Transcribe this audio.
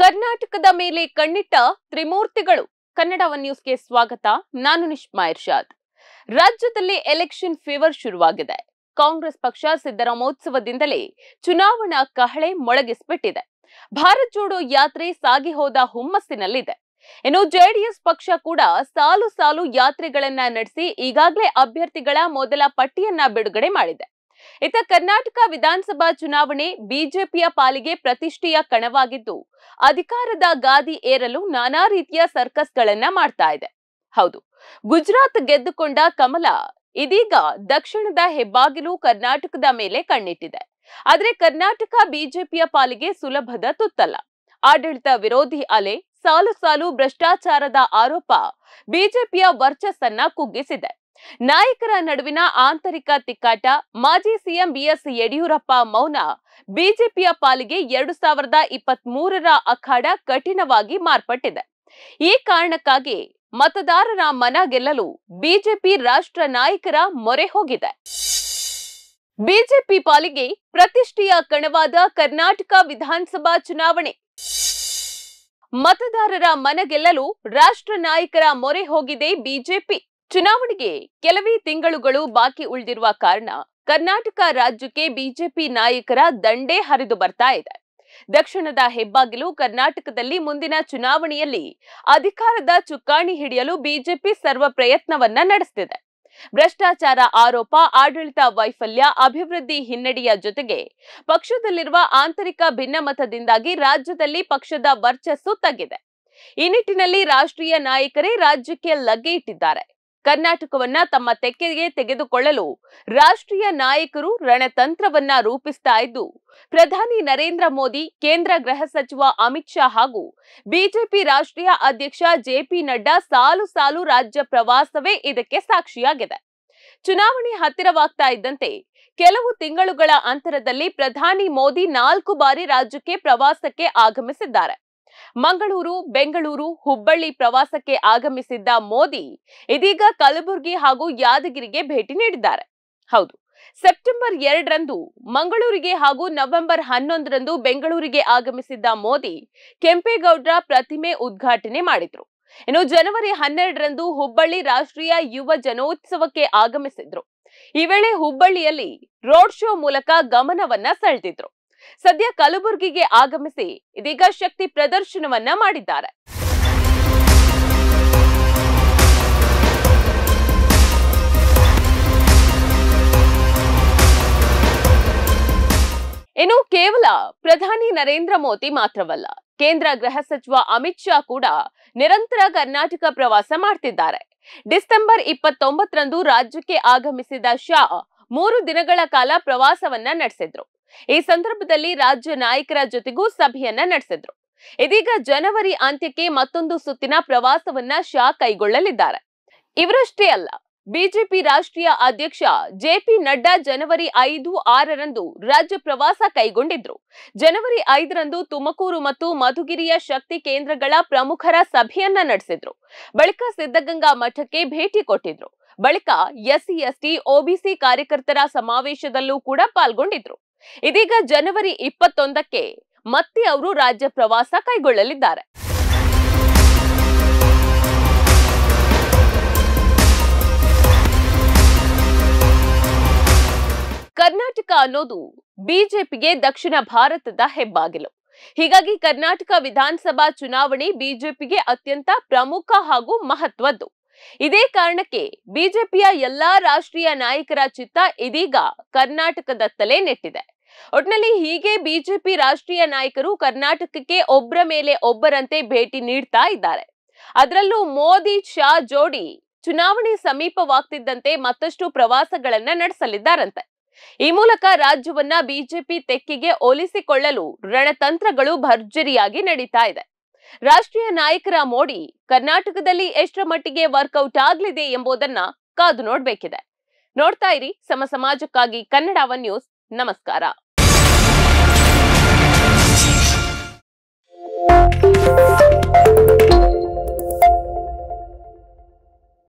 ಕರ್ನಾಟಕದ ಮೇಲೆ ಕಣ್ಣಿಟ್ಟ ತ್ರಿಮೂರ್ತಿಗಳು ಕನ್ನಡ ಒನ್ ನ್ಯೂಸ್ಗೆ ಸ್ವಾಗತ ನಾನು ನಿಶ್ಮಾ ಇರ್ಷಾದ್ ರಾಜ್ಯದಲ್ಲಿ ಎಲೆಕ್ಷನ್ ಫೀವರ್ ಶುರುವಾಗಿದೆ ಕಾಂಗ್ರೆಸ್ ಪಕ್ಷ ಸಿದ್ದರಾಮೋತ್ಸವದಿಂದಲೇ ಚುನಾವಣಾ ಕಹಳೆ ಮೊಳಗಿಸ್ಬಿಟ್ಟಿದೆ ಭಾರತ್ ಜೋಡೋ ಯಾತ್ರೆ ಸಾಗಿ ಹೋದ ಹುಮ್ಮಸ್ಸಿನಲ್ಲಿದೆ ಇನ್ನು ಜೆಡಿಎಸ್ ಪಕ್ಷ ಕೂಡ ಸಾಲು ಸಾಲು ಯಾತ್ರೆಗಳನ್ನ ನಡೆಸಿ ಈಗಾಗಲೇ ಅಭ್ಯರ್ಥಿಗಳ ಮೊದಲ ಪಟ್ಟಿಯನ್ನ ಬಿಡುಗಡೆ ಮಾಡಿದೆ ಇತ ಕರ್ನಾಟಕ ವಿಧಾನಸಭಾ ಚುನಾವಣೆ ಬಿಜೆಪಿಯ ಪಾಲಿಗೆ ಪ್ರತಿಷ್ಠೆಯ ಕಣವಾಗಿದ್ದು ಅಧಿಕಾರದ ಗಾದಿ ಏರಲು ನಾನಾ ರೀತಿಯ ಸರ್ಕಸ್ಗಳನ್ನ ಮಾಡ್ತಾ ಇದೆ ಹೌದು ಗುಜರಾತ್ ಗೆದ್ದುಕೊಂಡ ಕಮಲ ಇದೀಗ ದಕ್ಷಿಣದ ಹೆಬ್ಬಾಗಿಲು ಕರ್ನಾಟಕದ ಮೇಲೆ ಕಣ್ಣಿಟ್ಟಿದೆ ಆದ್ರೆ ಕರ್ನಾಟಕ ಬಿಜೆಪಿಯ ಪಾಲಿಗೆ ಸುಲಭದ ತುತ್ತಲ್ಲ ಆಡಳಿತ ವಿರೋಧಿ ಅಲೆ ಸಾಲು ಸಾಲು ಭ್ರಷ್ಟಾಚಾರದ ಆರೋಪ ಬಿಜೆಪಿಯ ವರ್ಚಸ್ಸನ್ನ ಕುಗ್ಗಿಸಿದೆ ನಾಯಕರ ನಡುವಿನ ಆಂತರಿಕ ತಿಕ್ಕಾಟ ಮಾಜಿ ಸಿಎಂ ಬಿಎಸ್ ಯಡಿಯೂರಪ್ಪ ಮೌನ ಬಿಜೆಪಿಯ ಪಾಲಿಗೆ ಎರಡು ಸಾವಿರದ ಇಪ್ಪತ್ತ್ ಮೂರರ ಅಖಾಡ ಕಠಿಣವಾಗಿ ಮಾರ್ಪಟ್ಟಿದೆ ಈ ಕಾರಣಕ್ಕಾಗಿ ಮತದಾರರ ಮನ ಗೆಲ್ಲಲು ಬಿಜೆಪಿ ರಾಷ್ಟ್ರ ನಾಯಕರ ಮೊರೆ ಹೋಗಿದೆ ಬಿಜೆಪಿ ಪಾಲಿಗೆ ಪ್ರತಿಷ್ಠೆಯ ಕಣವಾದ ಕರ್ನಾಟಕ ವಿಧಾನಸಭಾ ಚುನಾವಣೆ ಮತದಾರರ ಮನ ಗೆಲ್ಲಲು ರಾಷ್ಟ್ರ ನಾಯಕರ ಮೊರೆ ಹೋಗಿದೆ ಬಿಜೆಪಿ ಚುನಾವಣೆಗೆ ಕೆಲವೇ ತಿಂಗಳುಗಳು ಬಾಕಿ ಉಳಿದಿರುವ ಕಾರಣ ಕರ್ನಾಟಕ ರಾಜ್ಯಕ್ಕೆ ಬಿಜೆಪಿ ನಾಯಕರ ದಂಡೇ ಹರಿದು ಬರ್ತಾ ಇದೆ ದಕ್ಷಿಣದ ಹೆಬ್ಬಾಗಿಲು ಕರ್ನಾಟಕದಲ್ಲಿ ಮುಂದಿನ ಚುನಾವಣೆಯಲ್ಲಿ ಅಧಿಕಾರದ ಚುಕ್ಕಾಣಿ ಹಿಡಿಯಲು ಬಿಜೆಪಿ ಸರ್ವ ಪ್ರಯತ್ನವನ್ನ ನಡೆಸುತ್ತಿದೆ ಭ್ರಷ್ಟಾಚಾರ ಆರೋಪ ಆಡಳಿತ ವೈಫಲ್ಯ ಅಭಿವೃದ್ಧಿ ಹಿನ್ನಡೆಯ ಜೊತೆಗೆ ಪಕ್ಷದಲ್ಲಿರುವ ಆಂತರಿಕ ಭಿನ್ನಮತದಿಂದಾಗಿ ರಾಜ್ಯದಲ್ಲಿ ಪಕ್ಷದ ವರ್ಚಸ್ಸು ತಗ್ಗಿದೆ ಈ ನಿಟ್ಟಿನಲ್ಲಿ ರಾಷ್ಟ್ರೀಯ ನಾಯಕರೇ ರಾಜ್ಯಕ್ಕೆ ಲಗ್ಗೆ ಇಟ್ಟಿದ್ದಾರೆ ಕರ್ನಾಟಕವನ್ನ ತಮ್ಮ ತೆಕ್ಕೆಗೆ ತೆಗೆದುಕೊಳ್ಳಲು ರಾಷ್ಟ್ರೀಯ ನಾಯಕರು ರಣತಂತ್ರವನ್ನ ರೂಪಿಸ್ತಾ ಇದ್ದು ಪ್ರಧಾನಿ ನರೇಂದ್ರ ಮೋದಿ ಕೇಂದ್ರ ಗೃಹ ಸಚಿವ ಅಮಿತ್ ಶಾ ಹಾಗೂ ಬಿಜೆಪಿ ರಾಷ್ಟ್ರೀಯ ಅಧ್ಯಕ್ಷ ಜೆಪಿ ನಡ್ಡಾ ಸಾಲು ಸಾಲು ರಾಜ್ಯ ಪ್ರವಾಸವೇ ಇದಕ್ಕೆ ಸಾಕ್ಷಿಯಾಗಿದೆ ಚುನಾವಣೆ ಹತ್ತಿರವಾಗ್ತಾ ಇದ್ದಂತೆ ಕೆಲವು ತಿಂಗಳುಗಳ ಅಂತರದಲ್ಲಿ ಪ್ರಧಾನಿ ಮೋದಿ ನಾಲ್ಕು ಬಾರಿ ರಾಜ್ಯಕ್ಕೆ ಪ್ರವಾಸಕ್ಕೆ ಆಗಮಿಸಿದ್ದಾರೆ ಮಂಗಳೂರು ಬೆಂಗಳೂರು ಹುಬ್ಬಳ್ಳಿ ಪ್ರವಾಸಕ್ಕೆ ಆಗಮಿಸಿದ್ದ ಮೋದಿ ಇದೀಗ ಕಲಬುರಗಿ ಹಾಗೂ ಯಾದಗಿರಿಗೆ ಭೇಟಿ ನೀಡಿದ್ದಾರೆ ಹೌದು ಸೆಪ್ಟೆಂಬರ್ ಎರಡರಂದು ಮಂಗಳೂರಿಗೆ ಹಾಗೂ ನವೆಂಬರ್ ಹನ್ನೊಂದರಂದು ಬೆಂಗಳೂರಿಗೆ ಆಗಮಿಸಿದ್ದ ಮೋದಿ ಕೆಂಪೇಗೌಡರ ಪ್ರತಿಮೆ ಉದ್ಘಾಟನೆ ಮಾಡಿದ್ರು ಇನ್ನು ಜನವರಿ ಹನ್ನೆರಡರಂದು ಹುಬ್ಬಳ್ಳಿ ರಾಷ್ಟ್ರೀಯ ಯುವ ಜನೋತ್ಸವಕ್ಕೆ ಆಗಮಿಸಿದ್ರು ಈ ವೇಳೆ ಹುಬ್ಬಳ್ಳಿಯಲ್ಲಿ ರೋಡ್ ಶೋ ಮೂಲಕ ಗಮನವನ್ನ ಸೆಳೆದಿದ್ರು ಸದ್ಯ ಕಲಬುರಗಿಗೆ ಆಗಮಿಸಿ ಇದೀಗ ಶಕ್ತಿ ಪ್ರದರ್ಶನವನ್ನ ಮಾಡಿದ್ದಾರೆ ಇನ್ನು ಕೇವಲ ಪ್ರಧಾನಿ ನರೇಂದ್ರ ಮೋದಿ ಮಾತ್ರವಲ್ಲ ಕೇಂದ್ರ ಗೃಹ ಸಚಿವ ಅಮಿತ್ ಶಾ ಕೂಡ ನಿರಂತರ ಕರ್ನಾಟಕ ಪ್ರವಾಸ ಮಾಡ್ತಿದ್ದಾರೆ ಡಿಸೆಂಬರ್ ಇಪ್ಪತ್ತೊಂಬತ್ತರಂದು ರಾಜ್ಯಕ್ಕೆ ಆಗಮಿಸಿದ ಶಾ ಮೂರು ದಿನಗಳ ಕಾಲ ಪ್ರವಾಸವನ್ನ ನಡೆಸಿದ್ರು ಈ ಸಂದರ್ಭದಲ್ಲಿ ರಾಜ್ಯ ನಾಯಕರ ಜೊತೆಗೂ ಸಭೆಯನ್ನ ನಡೆಸಿದ್ರು ಇದೀಗ ಜನವರಿ ಅಂತ್ಯಕ್ಕೆ ಮತ್ತೊಂದು ಸುತ್ತಿನ ಪ್ರವಾಸವನ್ನ ಶಾ ಕೈಗೊಳ್ಳಲಿದ್ದಾರೆ ಇವರಷ್ಟೇ ಅಲ್ಲ ಬಿಜೆಪಿ ರಾಷ್ಟ್ರೀಯ ಅಧ್ಯಕ್ಷ ಜೆ ಪಿ ನಡ್ಡಾ ಜನವರಿ ಐದು ಆರರಂದು ರಾಜ್ಯ ಪ್ರವಾಸ ಕೈಗೊಂಡಿದ್ರು ಜನವರಿ ಐದರಂದು ತುಮಕೂರು ಮತ್ತು ಮಧುಗಿರಿಯ ಶಕ್ತಿ ಕೇಂದ್ರಗಳ ಪ್ರಮುಖರ ಸಭೆಯನ್ನ ನಡೆಸಿದ್ರು ಬಳಿಕ ಸಿದ್ಧಗಂಗಾ ಮಠಕ್ಕೆ ಭೇಟಿ ಕೊಟ್ಟಿದ್ರು ಬಳಿಕ ಎಸ್ಸಿ ಎಸ್ಟಿ ಒಬಿಸಿ ಕಾರ್ಯಕರ್ತರ ಸಮಾವೇಶದಲ್ಲೂ ಕೂಡ ಪಾಲ್ಗೊಂಡಿದ್ರು ಇದೀಗ ಜನವರಿ ಇಪ್ಪತ್ತೊಂದಕ್ಕೆ ಮತ್ತೆ ಅವರು ರಾಜ್ಯ ಪ್ರವಾಸ ಕೈಗೊಳ್ಳಲಿದ್ದಾರೆ ಕರ್ನಾಟಕ ಅನ್ನೋದು ಬಿಜೆಪಿಗೆ ದಕ್ಷಿಣ ಭಾರತದ ಹೆಬ್ಬಾಗಿಲು ಹೀಗಾಗಿ ಕರ್ನಾಟಕ ವಿಧಾನಸಭಾ ಚುನಾವಣೆ ಬಿಜೆಪಿಗೆ ಅತ್ಯಂತ ಪ್ರಮುಖ ಹಾಗೂ ಮಹತ್ವದ್ದು ಇದೇ ಕಾರಣಕ್ಕೆ ಬಿಜೆಪಿಯ ಎಲ್ಲಾ ರಾಷ್ಟ್ರೀಯ ನಾಯಕರ ಚಿತ್ತ ಇದೀಗ ಕರ್ನಾಟಕದತ್ತಲೇ ನೆಟ್ಟಿದೆ ಒಟ್ನಲ್ಲಿ ಹೀಗೆ ಬಿಜೆಪಿ ರಾಷ್ಟ್ರೀಯ ನಾಯಕರು ಕರ್ನಾಟಕಕ್ಕೆ ಒಬ್ಬರ ಮೇಲೆ ಒಬ್ಬರಂತೆ ಭೇಟಿ ನೀಡ್ತಾ ಇದ್ದಾರೆ ಅದರಲ್ಲೂ ಮೋದಿ ಶಾ ಜೋಡಿ ಚುನಾವಣೆ ಸಮೀಪವಾಗ್ತಿದ್ದಂತೆ ಮತ್ತಷ್ಟು ಪ್ರವಾಸಗಳನ್ನ ನಡೆಸಲಿದ್ದಾರಂತೆ ಈ ಮೂಲಕ ರಾಜ್ಯವನ್ನ ಬಿಜೆಪಿ ತೆಕ್ಕಿಗೆ ಒಲಿಸಿಕೊಳ್ಳಲು ರಣತಂತ್ರಗಳು ಭರ್ಜರಿಯಾಗಿ ನಡೀತಾ ಇದೆ ರಾಷ್ಟ್ರೀಯ ನಾಯಕರ ಮೋಡಿ ಕರ್ನಾಟಕದಲ್ಲಿ ಎಷ್ಟರ ಮಟ್ಟಿಗೆ ವರ್ಕೌಟ್ ಆಗಲಿದೆ ಎಂಬುದನ್ನ ಕಾದು ನೋಡ್ಬೇಕಿದೆ ನೋಡ್ತಾ ಇರಿ ಸಮ ಸಮಾಜಕ್ಕಾಗಿ ಕನ್ನಡವ ನ್ಯೂಸ್ ನಮಸ್ಕಾರ